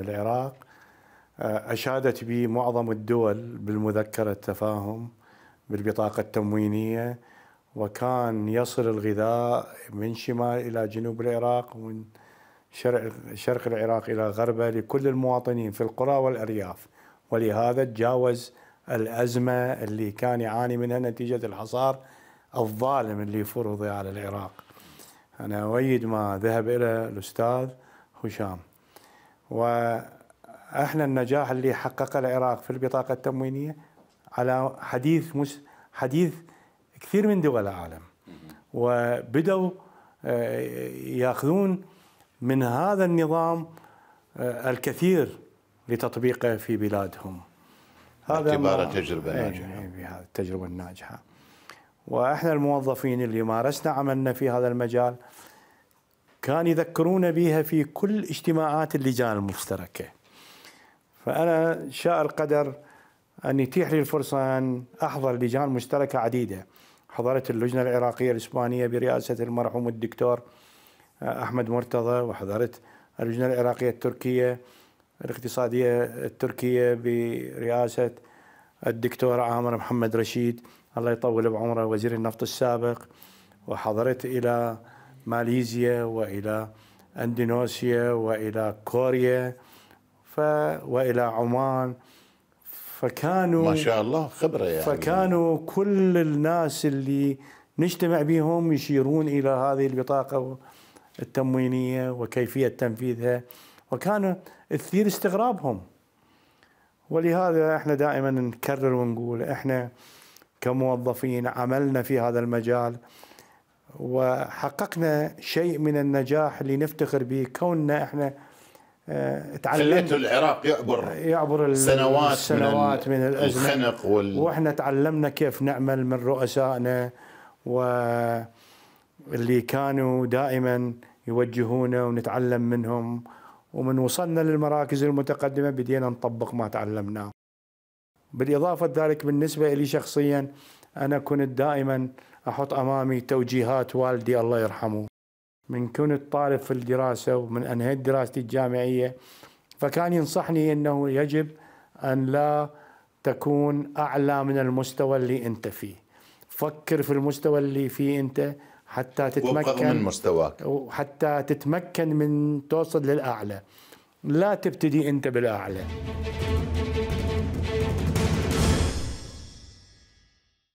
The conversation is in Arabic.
العراق آه، أشادت به معظم الدول بالمذكرة التفاهم بالبطاقة التموينية وكان يصل الغذاء من شمال إلى جنوب العراق ومن شرق, شرق العراق إلى غربه لكل المواطنين في القرى والأرياف ولهذا تجاوز الأزمة اللي كان يعاني منها نتيجة الحصار الظالم اللي فرض على العراق أنا أؤيد ما ذهب إلى الأستاذ هشام واحنا النجاح اللي حققه العراق في البطاقه التموينيه على حديث مش حديث كثير من دول العالم وبدوا آه، ياخذون من هذا النظام آه، الكثير لتطبيقه في بلادهم هذا اعتبار إيه، إيه، إيه، تجربه ناجحه التجربه الناجحه واحنا الموظفين اللي مارسنا عملنا في هذا المجال كان يذكرون بها في كل اجتماعات اللجان المشتركة فأنا شاء القدر أن يتيح لي الفرصة أن أحضر لجان مشتركة عديدة حضرت اللجنة العراقية الإسبانية برئاسة المرحوم الدكتور آه، أحمد مرتضى وحضرت اللجنة العراقية التركية الاقتصادية التركية برئاسة الدكتور عامر محمد رشيد الله يطول بعمره وزير النفط السابق وحضرت إلى ماليزيا والى اندونيسيا والى كوريا ف والى عمان فكانوا ما شاء الله خبره يعني فكانوا كل الناس اللي نجتمع بهم يشيرون الى هذه البطاقه التموينيه وكيفيه تنفيذها وكان تثير استغرابهم ولهذا احنا دائما نكرر ونقول احنا كموظفين عملنا في هذا المجال وحققنا شيء من النجاح اللي نفتخر به كوننا احنا آه، تعلمنا العراق يعبر يعبر سنوات السنوات من, من الازمه الخنق وال... واحنا تعلمنا كيف نعمل من رؤسائنا واللي كانوا دائما يوجهونا ونتعلم منهم ومن وصلنا للمراكز المتقدمه بدينا نطبق ما تعلمناه بالاضافه لذلك بالنسبه لي شخصيا أنا كنت دائما أحط أمامي توجيهات والدي الله يرحمه من كنت طالب في الدراسة ومن أنهيت دراستي الجامعية فكان ينصحني أنه يجب أن لا تكون أعلى من المستوى اللي أنت فيه فكر في المستوى اللي فيه أنت حتى تتمكن من مستواك وحتى تتمكن من توصل للأعلى لا تبتدي أنت بالأعلى